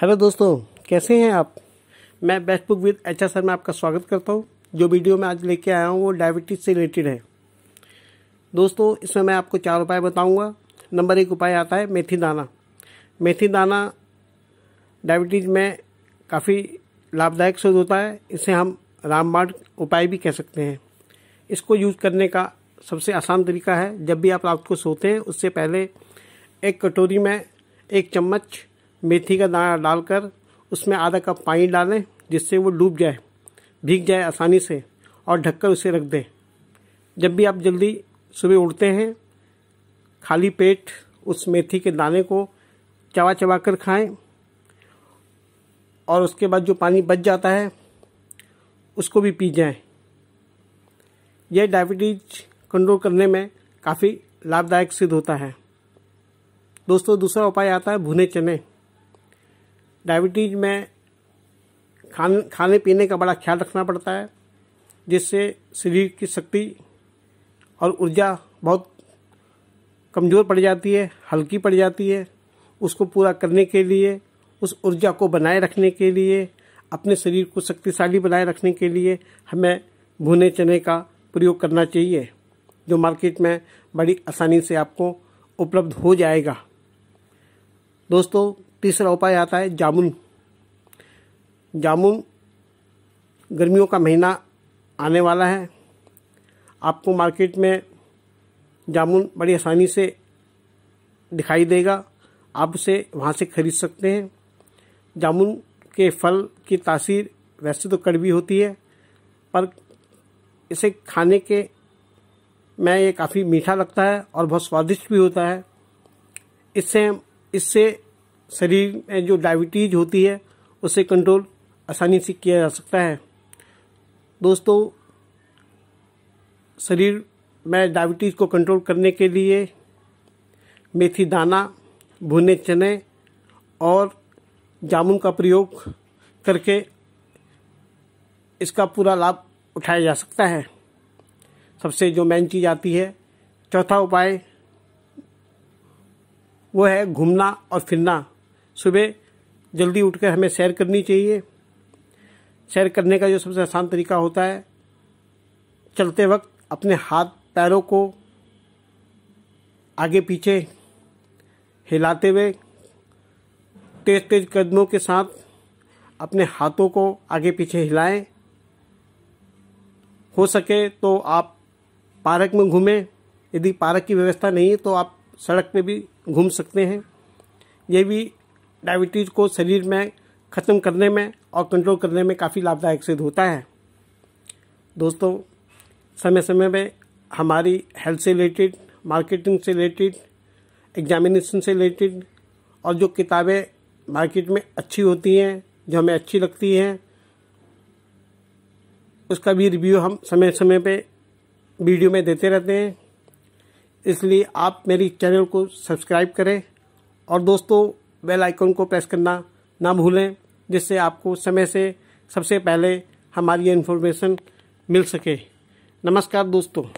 hello दोस्तों कैसे हैं आप मैं best book with H S में आपका स्वागत करता हूँ जो वीडियो मैं आज लेके आया हूँ वो डायबिटीज़ से रिलेटेड है दोस्तों इसमें मैं आपको चार उपाय बताऊँगा नंबर एक उपाय आता है मेथी दाना मेथी दाना डायबिटीज़ में काफ़ी लाभदायक शोध होता है इसे हम रामबाण उपाय भी कह सकते हैं इसको यूज़ करने का सबसे आसान तरीका है जब भी आप रात को सोते हैं उससे पहले एक कटोरी में एक चम्मच मेथी का दाना डालकर उसमें आधा कप पानी डालें जिससे वो डूब जाए भीग जाए आसानी से और ढककर उसे रख दें जब भी आप जल्दी सुबह उठते हैं खाली पेट उस मेथी के दाने को चबा चबा कर खाएं और उसके बाद जो पानी बच जाता है उसको भी पी जाएं यह डायबिटीज कंट्रोल करने में काफ़ी लाभदायक सिद्ध होता है दोस्तों दूसरा उपाय आता है भुने चने डायबिटीज में खान खाने पीने का बड़ा ख्याल रखना पड़ता है जिससे शरीर की शक्ति और ऊर्जा बहुत कमज़ोर पड़ जाती है हल्की पड़ जाती है उसको पूरा करने के लिए उस ऊर्जा को बनाए रखने के लिए अपने शरीर को शक्तिशाली बनाए रखने के लिए हमें भुने चने का प्रयोग करना चाहिए जो मार्केट में बड़ी आसानी से आपको उपलब्ध हो जाएगा दोस्तों तीसरा उपाय आता है जामुन जामुन गर्मियों का महीना आने वाला है आपको मार्केट में जामुन बड़ी आसानी से दिखाई देगा आप उसे वहाँ से खरीद सकते हैं जामुन के फल की तासीर वैसे तो कड़वी होती है पर इसे खाने के में ये काफ़ी मीठा लगता है और बहुत स्वादिष्ट भी होता है इससे इससे शरीर में जो डायबिटीज होती है उसे कंट्रोल आसानी से किया जा सकता है दोस्तों शरीर में डायबिटीज़ को कंट्रोल करने के लिए मेथी दाना भुने चने और जामुन का प्रयोग करके इसका पूरा लाभ उठाया जा सकता है सबसे जो मेन चीज़ आती है चौथा उपाय वो है घूमना और फिरना सुबह जल्दी उठकर हमें सैर करनी चाहिए सैर करने का जो सबसे आसान तरीका होता है चलते वक्त अपने हाथ पैरों को आगे पीछे हिलाते हुए तेज तेज कदमों के साथ अपने हाथों को आगे पीछे हिलाएं हो सके तो आप पार्क में घूमें यदि पार्क की व्यवस्था नहीं है तो आप सड़क पे भी घूम सकते हैं यह भी डायबिटीज़ को शरीर में ख़त्म करने में और कंट्रोल करने में काफ़ी लाभदायक सिद्ध होता है दोस्तों समय समय में हमारी हेल्थ से रिलेटेड मार्केटिंग से रिलेटेड एग्जामिनेशन से रिलेटेड और जो किताबें मार्केट में अच्छी होती हैं जो हमें अच्छी लगती हैं उसका भी रिव्यू हम समय समय पे वीडियो में देते रहते हैं इसलिए आप मेरी चैनल को सब्सक्राइब करें और दोस्तों बेल आइकन को प्रेस करना ना भूलें जिससे आपको समय से सबसे पहले हमारी इन्फॉर्मेशन मिल सके नमस्कार दोस्तों